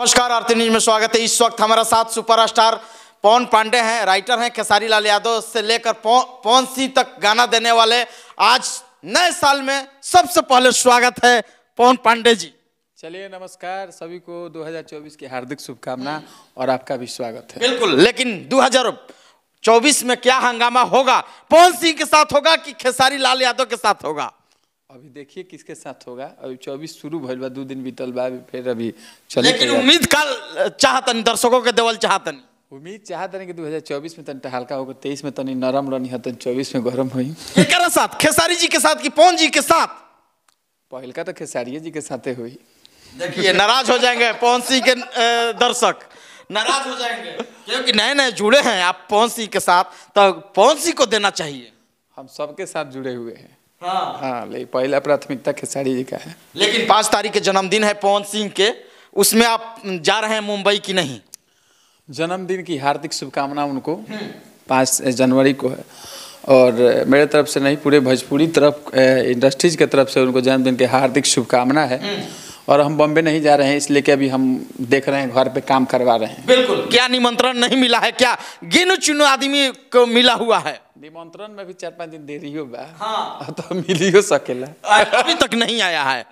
नमस्कार आरती न्यूज में स्वागत है इस वक्त हमारा साथ सुपरस्टार पवन पांडे हैं राइटर हैं खेसारी लाल यादव से लेकर पवन सिंह तक गाना देने वाले आज नए साल में सबसे पहले स्वागत है पवन पांडे जी चलिए नमस्कार सभी को 2024 की हार्दिक शुभकामना और आपका भी स्वागत है बिल्कुल लेकिन 2024 में क्या हंगामा होगा पवन सिंह के साथ होगा कि खेसारी लाल यादव के साथ होगा अभी देखिए किसके साथ होगा अभी चौबीस शुरू भैल बा दू दिन बीतल बा फिर अभी लेकिन उम्मीद का चाहतन दर्शकों के देवल चाहतन उम्मीद चाहतन कि चौबीस में तनिटा हल्का होगा तेईस में तनि नरम रहनी हतन चौबीस में गरम होई साथ खेसारी जी के साथ की पवन जी के साथ पहलका तो खेसारिये जी के साथ हुई देखिए नाराज हो जाएंगे पवन सिंह के दर्शक नाराज हो जाएंगे क्योंकि नए नए जुड़े हैं आप पवन सिंह के साथ तो पवन सिंह को देना चाहिए हम सबके साथ जुड़े हुए हैं हाँ हाँ पहला प्राथमिकता खेसारी जी का है लेकिन पाँच तारीख के जन्मदिन है पवन सिंह के उसमें आप जा रहे हैं मुंबई की नहीं जन्मदिन की हार्दिक शुभकामना उनको हम्म। पाँच जनवरी को है और मेरे तरफ से नहीं पूरे भोजपुरी तरफ इंडस्ट्रीज के तरफ से उनको जन्मदिन की हार्दिक शुभकामना है हम्म। और हम बॉम्बे नहीं जा रहे हैं इसलिए कि अभी हम देख रहे हैं घर पे काम करवा रहे हैं बिल्कुल क्या निमंत्रण नहीं मिला है क्या गिन चुनो आदमी को मिला हुआ है निमंत्रण में भी चार पांच दिन देरी हो हाँ। तो ही सकेला अभी तक नहीं आया है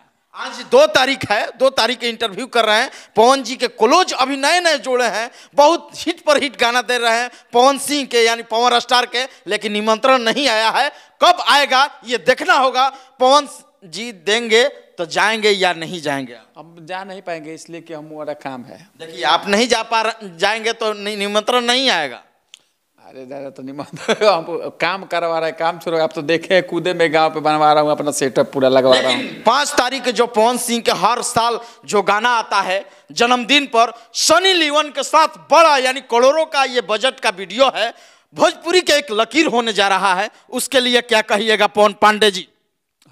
आज दो तारीख है दो तारीख के इंटरव्यू कर रहे हैं पवन जी के क्लोज अभी नए नए जोड़े हैं बहुत हिट पर हिट गाना दे रहे हैं पवन सिंह के यानी पवन स्टार के लेकिन निमंत्रण नहीं आया है कब आएगा ये देखना होगा पवन जी देंगे तो जाएंगे या नहीं जाएंगे अब जा नहीं पाएंगे इसलिए कि हमारा काम है देखिए आप नहीं जा पा जाएंगे तो निमंत्रण नहीं आएगा अरे दादा तो निमंत्रण आप काम करवा रहे काम छोड़ो आप तो देखे कूदे में गांव पे बनवा रहा हूँ अपना सेटअप पूरा लगवा रहा हूँ पांच तारीख के जो पवन सिंह के हर साल जो गाना आता है जन्मदिन पर सनी लिवन के साथ बड़ा यानी करोड़ों का ये बजट का वीडियो है भोजपुरी के एक लकीर होने जा रहा है उसके लिए क्या कहिएगा पवन पांडे जी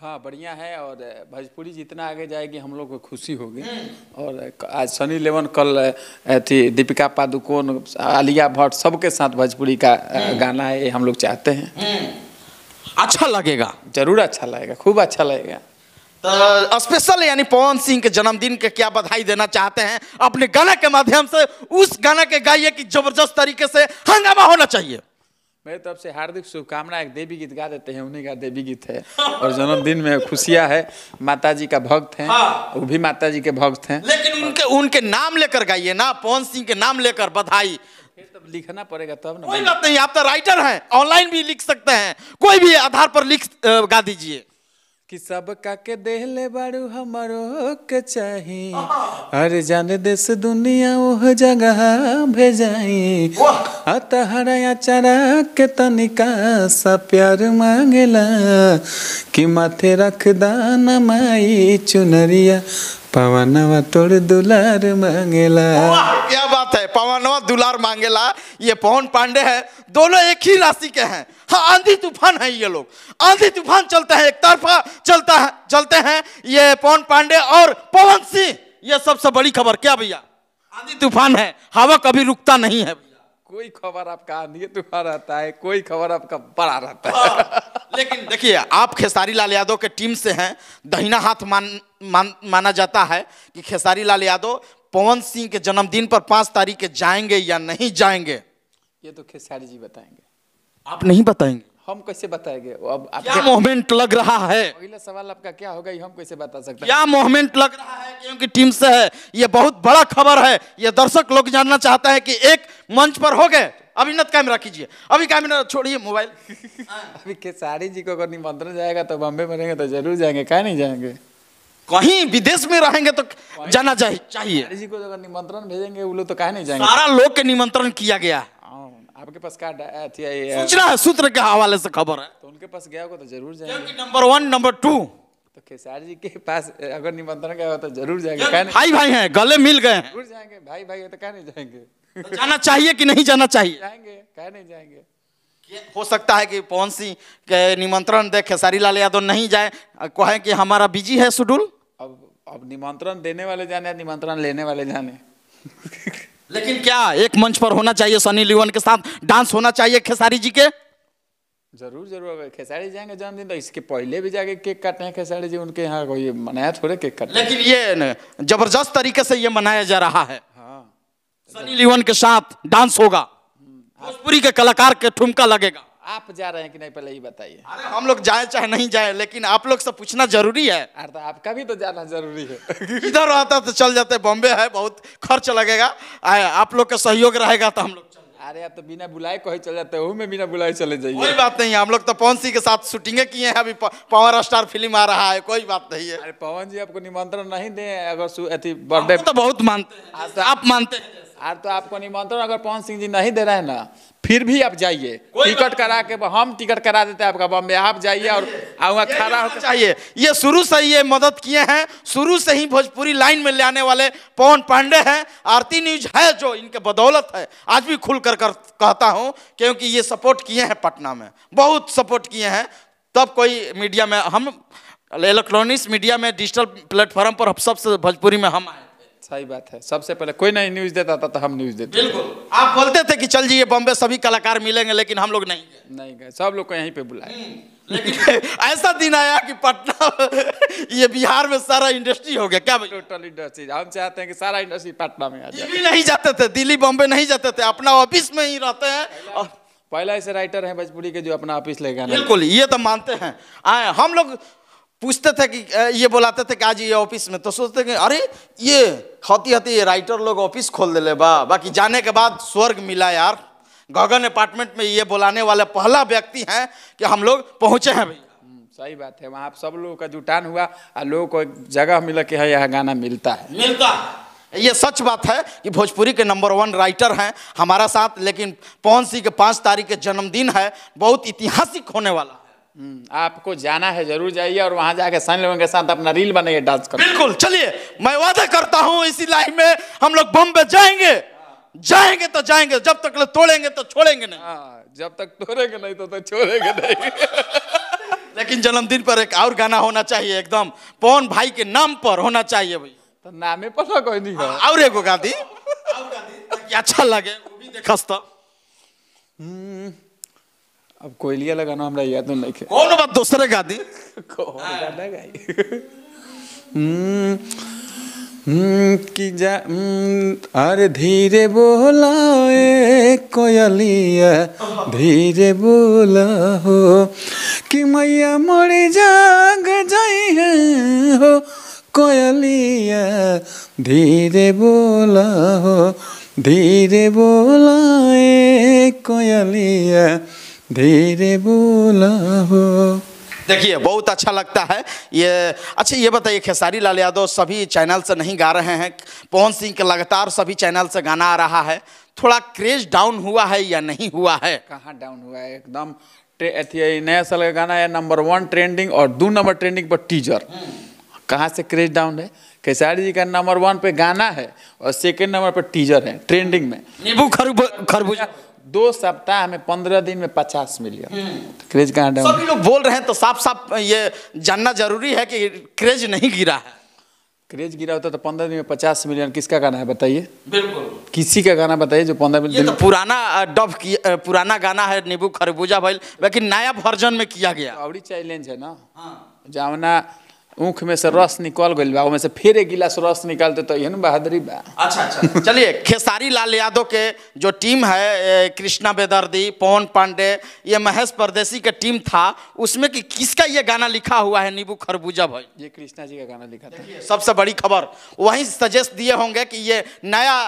हाँ बढ़िया है और भोजपुरी जितना आगे जाएगी हम लोग को खुशी होगी हम्म। और आज सनी लेवन कल अथी दीपिका पादुकोण आलिया भट्ट सबके साथ भोजपुरी का हम्म। गाना है ये हम लोग चाहते हैं हम्म। अच्छा लगेगा जरूर अच्छा लगेगा खूब अच्छा लगेगा तो स्पेशल यानी पवन सिंह के जन्मदिन के क्या बधाई देना चाहते हैं अपने गाना के माध्यम से उस गाना के गाइए की जबरदस्त तरीके से हंगामा होना चाहिए मेरे तरफ से हार्दिक शुभकामना एक देवी गीत गा देते हैं उन्हीं का देवी गीत है और जन्मदिन में खुशियां है माता जी का भक्त है हाँ। वो भी माता जी के भक्त हैं लेकिन उनके उनके नाम लेकर गाइए ना पवन सिंह के नाम लेकर बधाई तब लिखना पड़ेगा तब ना कोई बात नहीं आप तो राइटर हैं ऑनलाइन भी लिख सकते हैं कोई भी आधार पर लिख गा दीजिए कि सब का के देहले बारू हमारो के चाही हर जान देश दुनिया ओह जगह भेजाई हरा अचारा के तनिका सा प्यार मांगला कि माथे रख दाना माई चुनरिया पवनवा तोड़ दुलार मांगेला क्या बात है पवनवा दुलार मांगेला ये पवन पांडे है दोनों एक ही राशि के हैं हाँ आंधी तूफान है ये लोग आंधी तूफान चलता है एक तरफा चलता है चलते हैं ये पवन पांडे और पवन सिंह ये सबसे बड़ी खबर क्या भैया आंधी तूफान है हवा कभी रुकता नहीं है कोई खबर आपका नियतुआ रहता है कोई खबर आपका बड़ा रहता है हाँ, लेकिन देखिए आप खेसारी लाल यादव के टीम से हैं दहिना हाथ मान, मान माना जाता है कि खेसारी लाल यादव पवन सिंह के जन्मदिन पर पाँच तारीख के जाएंगे या नहीं जाएंगे ये तो खेसारी जी बताएंगे आप नहीं बताएंगे हम कैसे बताएंगे अब क्या मोमेंट लग रहा है पहला सवाल आपका क्या होगा ये हम कैसे बता सकते हैं क्या मोमेंट लग रहा है क्योंकि टीम से है ये बहुत बड़ा खबर है ये दर्शक लोग जानना चाहता है कि एक मंच पर हो गए नत कैमरा कीजिए अभी कैमरा छोड़िए मोबाइल अभी खेसारी जी को अगर निमंत्रण जाएगा तो बॉम्बे में रहेंगे तो जरूर जाएंगे क्या नहीं जाएंगे कहीं विदेश में रहेंगे तो जाना चाहिए जी को अगर निमंत्रण भेजेंगे वो लोग तो कहा नहीं जाएंगे सारा लोग के निमंत्रण किया गया हाँ। आपके पास का सूचना सूत्र के हवाले से खबर है तो उनके पास गया होगा तो जरूर जाएंगे नंबर वन नंबर टू तो खेसारी जी के पास अगर निमंत्रण गया हो तो जरूर जाएंगे भाई भाई हैं गले मिल गए जरूर जाएंगे भाई भाई है तो क्या नहीं जाएंगे तो जाना चाहिए कि नहीं जाना चाहिए जाएंगे क्या नहीं जाएंगे हो सकता है कि पवन सिंह के निमंत्रण दे खेसारी लाल यादव नहीं जाए कहे कि हमारा बिजी है शेड्यूल अब अब निमंत्रण देने वाले जाने निमंत्रण लेने वाले जाने लेकिन क्या एक मंच पर होना चाहिए सनी लिवन के साथ डांस होना चाहिए खेसारी जी के जरूर जरूर अगर खेसारी जाएंगे जन्मदिन तो इसके पहले भी जाके केक काटे हैं खेसारी जी उनके यहाँ कोई मनाया थोड़े केक काटे लेकिन ये जबरदस्त तरीके से ये मनाया जा रहा है हाँ। सनी लिवन के साथ डांस होगा हम्म। भोजपुरी के कलाकार के ठुमका लगेगा आप जा रहे हैं कि नहीं पहले ये बताइए हम लोग जाए चाहे नहीं जाए लेकिन आप लोग से पूछना जरूरी है अरे तो आपका भी तो जाना जरूरी है इधर रहता तो चल जाते बॉम्बे है बहुत खर्च लगेगा आए आप लोग का सहयोग रहेगा तो हम लोग अरे आप तो बिना बुलाए कहीं चले जाते हो मैं बिना बुलाए चले जाइए कोई बात नहीं हम लोग तो पवन सिंह के साथ शूटिंगे किए हैं अभी पावर स्टार फिल्म आ रहा है कोई बात नहीं है अरे पवन जी आपको निमंत्रण नहीं दे अगर अथी बर्थडे तो बहुत मानते हैं हाँ, तो- आप मानते हैं आज तो आपको निमंत्रण अगर पवन सिंह जी नहीं दे रहे हैं ना फिर भी आप जाइए टिकट करा के हम टिकट करा देते हैं आपका बॉम्बे आप जाइए और आऊँगा खड़ा होकर चाहिए ये शुरू से ये मदद किए हैं शुरू से ही भोजपुरी लाइन में ले आने वाले पवन पांडे हैं आरती न्यूज है जो इनके बदौलत है आज भी खुल कर, कर कहता हूँ क्योंकि ये सपोर्ट किए हैं पटना में बहुत सपोर्ट किए हैं तब कोई मीडिया में हम इलेक्ट्रॉनिक्स मीडिया में डिजिटल प्लेटफॉर्म पर सबसे भोजपुरी में हम आए सही बात है सबसे पहले कोई नहीं न्यूज देता था तो हम न्यूज देते बिल्कुल आप बोलते थे कि चल जाइए बॉम्बे सभी कलाकार मिलेंगे लेकिन हम लोग नहीं गए नहीं गए सब लोग को यहीं पे बुलाए हम्म, लेकिन ऐसा दिन आया कि पटना ये बिहार में सारा इंडस्ट्री हो गया क्या टोटल इंडस्ट्री हम चाहते हैं कि सारा इंडस्ट्री पटना में आ जाए दिल्ली नहीं जाते थे दिल्ली बॉम्बे नहीं जाते थे अपना ऑफिस में ही रहते हैं पहला ऐसे राइटर है भोजपुरी के जो अपना ऑफिस ले गए बिल्कुल ये तो मानते हैं आए हम लोग पूछते थे कि ये बुलाते थे कि आज ये ऑफिस में तो सोचते कि अरे ये हती हती ये राइटर लोग ऑफिस खोल दे बा बाकी जाने के बाद स्वर्ग मिला यार गगन अपार्टमेंट में ये बुलाने वाले पहला व्यक्ति हैं कि हम लोग पहुँचे हैं भैया हम्म, सही बात है वहाँ सब लोगों का जुटान हुआ और लोगों को जगह मिला कि हाँ यह गाना मिलता है मिलता है ये सच बात है कि भोजपुरी के नंबर वन राइटर हैं हमारा साथ लेकिन पवन सिंह के पाँच तारीख के जन्मदिन है बहुत ऐतिहासिक होने वाला हम्म, आपको जाना है जरूर जाइए और वहां जाके सन लोगों के साथ अपना रील बनाइए डांस कर बिल्कुल चलिए मैं वादा करता हूँ इसी लाइफ में हम लोग बॉम्बे जाएंगे जाएंगे तो जाएंगे जब तक तोड़ेंगे तो छोड़ेंगे नहीं हाँ, जब तक तोड़ेंगे नहीं तो, तो छोड़ेंगे नहीं लेकिन जन्मदिन पर एक और गाना होना चाहिए एकदम पवन भाई के नाम पर होना चाहिए भाई तो नामे पर ना तो कोई नहीं है हाँ, और एगो गादी अच्छा लगे वो भी देखस तो। हम्म। अब कोयलिया लगाना हमारा याद नहीं है कौन बात दूसरे गा दी कौन गाना हाँ। गाई हम्म, हम्म, कि जा हम्म, अरे धीरे बोला ए कोयलिया धीरे बोला हो कि मैया मरे जाग जाई है हो कोयलिया धीरे बोला हो धीरे बोला ए कोयलिया धीरे बोला हो देखिए बहुत अच्छा लगता है ये अच्छा ये बताइए खेसारी लाल यादव सभी चैनल से नहीं गा रहे हैं पवन सिंह के लगातार सभी चैनल से गाना आ रहा है थोड़ा क्रेज डाउन हुआ है या नहीं हुआ है कहाँ डाउन हुआ है एकदम नया साल का गाना है नंबर वन ट्रेंडिंग और दो नंबर ट्रेंडिंग पर टीजर कहाँ से क्रेज डाउन है खेसारी जी का नंबर वन पे गाना है और सेकेंड नंबर पर टीजर है ट्रेंडिंग में नींबू खरबूजा दो सप्ताह में पंद्रह दिन में पचास मिलियन हम्म। तो क्रेज कहाँ डाउन सभी लोग बोल रहे हैं तो साफ साफ ये जानना जरूरी है कि क्रेज नहीं गिरा है क्रेज गिरा होता तो पंद्रह दिन में पचास मिलियन किसका गाना है बताइए बिल्कुल किसी का गाना बताइए जो पंद्रह मिलियन ये तो पुराना डब पुराना गाना है नींबू खरबूजा भाई लेकिन नया वर्जन में किया गया तो अवड़ी चैलेंज है ना हाँ। जावना ऊख में से रस निकल गई बा में से फिर एक गिलास रस निकालते तो यह बहादुरी बा अच्छा अच्छा चलिए खेसारी लाल यादव के जो टीम है कृष्णा बेदर्दी पवन पांडे ये महेश परदेसी का टीम था उसमें कि किसका ये गाना लिखा हुआ है नीबू खरबूजा भाई ये कृष्णा जी का गाना लिखा था सबसे बड़ी खबर वहीं सजेस्ट दिए होंगे कि ये नया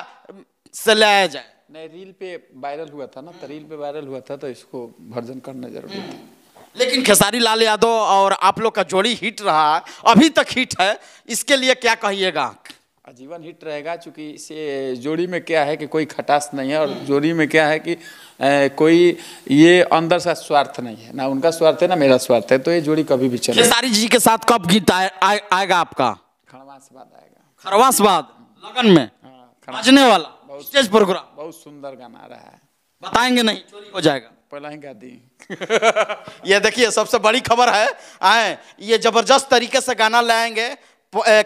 से लाया जाए नहीं रील पे वायरल हुआ था ना तो रील पे वायरल हुआ था तो इसको भर्जन करना जरूरी था हम्म। लेकिन खेसारी लाल यादव और आप लोग का जोड़ी हिट रहा अभी तक हिट है इसके लिए क्या कहिएगा आजीवन हिट रहेगा क्योंकि इसे जोड़ी में क्या है कि कोई खटास नहीं है और जोड़ी में क्या है कि ए, कोई ये अंदर सा स्वार्थ नहीं है ना उनका स्वार्थ है ना मेरा स्वार्थ है तो ये जोड़ी कभी भी चले खेसारी जी के साथ कब गीत आए, आए, आएगा आपका बाद आएगा बाद लगन में हाँ, वाला बहुत प्रोग्राम बहुत सुंदर गाना रहा है बताएंगे नहीं चोरी हो जाएगा पहला ही गादी ये देखिए सबसे बड़ी खबर है आए ये जबरदस्त तरीके से गाना लाएंगे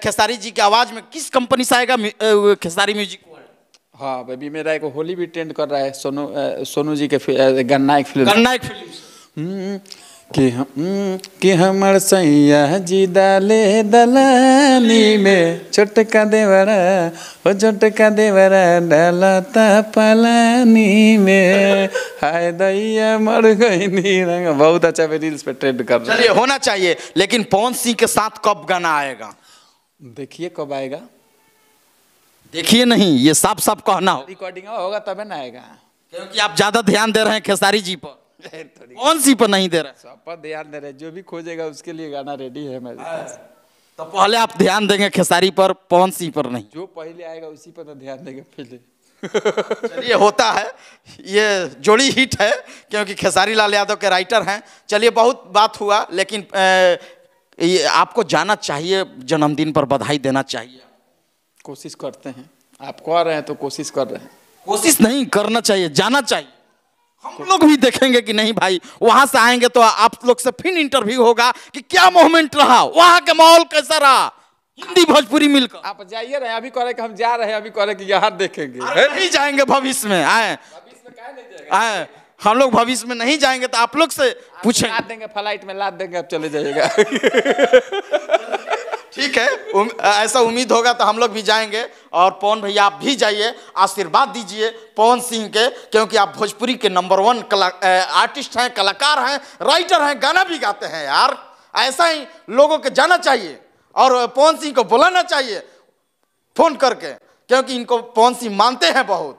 खेसारी जी की आवाज़ में किस कंपनी से आएगा खेसारी म्यूजिक हाँ बेबी मेरा एक होली भी टेंड कर रहा है सोनू सोनू जी के गन्ना एक फिल्म गन्ना एक फिल्म कि हम हम्म, कि हमर सैया जी डाले दलानी में छोटका देवरा वो छोटका देवरा डालता पलानी में हाय दैया मर गई नीरंग बहुत अच्छा भी रील्स पे ट्रेंड कर रहा चलिए होना चाहिए लेकिन पवन सिंह के साथ कब गाना आएगा देखिए कब आएगा देखिए नहीं ये साफ साफ कहना हो रिकॉर्डिंग होगा तब ना आएगा क्योंकि आप ज्यादा ध्यान दे रहे हैं खेसारी जी पर कौन सी पर नहीं दे रहे सब पर ध्यान दे रहे जो भी खोजेगा उसके लिए गाना रेडी है मेरे तो पहले आप ध्यान देंगे खेसारी पर पवन सिंह पर नहीं जो पहले आएगा उसी पर तो ध्यान देंगे पहले चलिए होता है ये जोड़ी हिट है क्योंकि खेसारी लाल यादव के राइटर हैं चलिए बहुत बात हुआ लेकिन ये आपको जाना चाहिए जन्मदिन पर बधाई देना चाहिए कोशिश करते हैं आप कह रहे हैं तो कोशिश कर रहे हैं कोशिश नहीं करना चाहिए जाना चाहिए हम लोग भी देखेंगे कि नहीं भाई वहां से आएंगे तो आप लोग से फिर इंटरव्यू होगा कि क्या मोमेंट रहा वहां का माहौल कैसा रहा हिंदी भोजपुरी मिलकर आप जाइए रहे अभी कह रहे कि हम जा रहे हैं अभी कह रहे कि यहाँ देखेंगे नहीं जाएंगे भविष्य में आए आए हम लोग भविष्य में नहीं जाएंगे तो आप लोग से पूछे लाद देंगे फ्लाइट में लाद देंगे आप चले जाइएगा ठीक है उम, ऐसा उम्मीद होगा तो हम लोग भी जाएंगे और पवन भैया आप भी जाइए आशीर्वाद दीजिए पवन सिंह के क्योंकि आप भोजपुरी के नंबर वन कला आर्टिस्ट हैं कलाकार हैं राइटर हैं गाना भी गाते हैं यार ऐसा ही लोगों के जाना चाहिए और पवन सिंह को बुलाना चाहिए फोन करके क्योंकि इनको पवन सिंह मानते हैं बहुत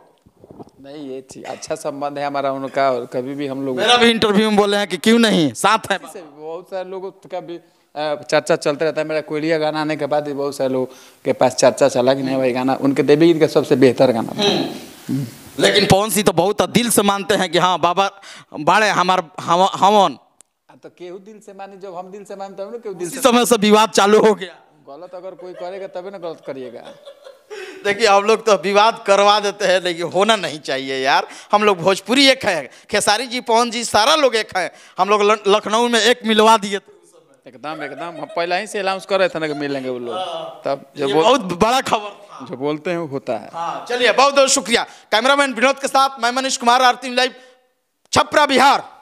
नहीं ये ठीक अच्छा संबंध है हमारा उनका और कभी भी हम लोग मेरा भी इंटरव्यू में बोले हैं कि क्यों नहीं साथ है बहुत सारे लोगों तो का भी चर्चा चलता रहता है मेरा कोयलिया गाना आने के बाद भी बहुत सारे लोग के पास चर्चा चला कि नहीं भाई गाना उनके देवी गीत का सबसे बेहतर गाना था हम्म। लेकिन पवन सिंह तो बहुत दिल से मानते हैं कि हाँ बाबा बाड़े हमार हवन तो केहू दिल से मानी जब हम दिल से मानी तब ना दिल से समय से विवाद चालू हो गया गलत अगर कोई करेगा तब ना गलत करिएगा देखिए हम लोग तो विवाद करवा देते हैं लेकिन होना नहीं चाहिए यार हम लोग भोजपुरी एक है खेसारी जी पवन जी सारा लोग एक है हम लोग लखनऊ में एक मिलवा दिए एकदम एकदम हम पहला ही से अनाउंस कर रहे थे ना कि मिलेंगे वो लोग तब जब बहुत बड़ा खबर जो बोलते हैं होता है हाँ चलिए बहुत बहुत शुक्रिया कैमरामैन विनोद के साथ मैं मनीष कुमार आरती लाइव छपरा बिहार